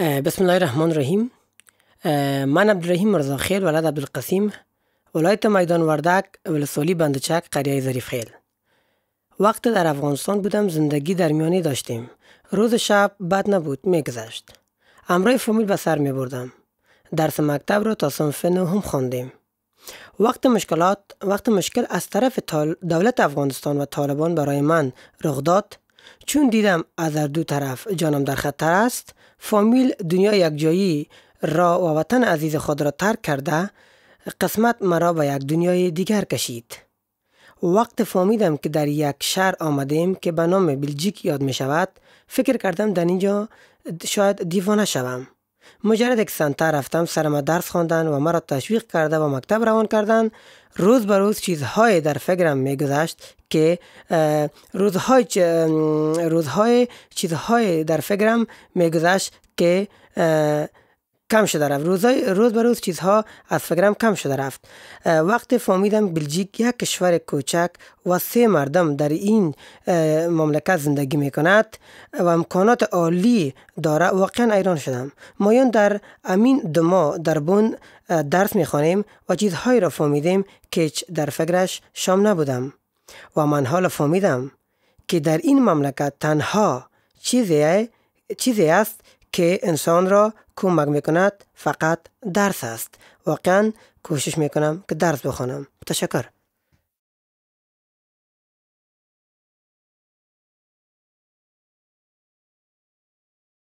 بسم الله الرحمن الرحیم من عبدالرحیم خیل ولد عبدالقسیم ولایت میدان وردک ولسوالی بندچک قریه زریف خیل وقت در افغانستان بودم زندگی در میانی داشتیم روز شب بد نبود میگذشت امرای فامیل به سر می بردم درس مکتب را تا صنف هم خواندیم وقت مشکلات وقت مشکل از طرف دولت افغانستان و طالبان برای من رخ داد چون دیدم از هر دو طرف جانم در خطر است فامیل دنیا جایی را و وطن عزیز خود را ترک کرده قسمت مرا به یک دنیای دیگر کشید وقت فهمیدم که در یک شهر آمدیم که به نام بلژیک یاد می شود فکر کردم در اینجا شاید دیوانه شوم مجرد یک سنته رفتم سرما درس خواندن و مرا تشویق کرده و مکتب روان کردن روز به روز چیزهای در فکرم میگذشت که روزهای روزهای چیزهای در فکرم میگذشت که کم شده رفت روزای روز به روز چیزها از فکرم کم شده رفت وقتی فهمیدم بلژیک یک کشور کوچک و سه مردم در این مملکت زندگی می و امکانات عالی داره واقعا ایران شدم مایان در امین دما در بون درس می و چیزهایی را فهمیدیم که در فکرش شام نبودم و من حالا فهمیدم که در این مملکت تنها چیزی است که انسان را کمک میکند فقط درس است واقعا کوشش میکنم که درس بخوانم تشکر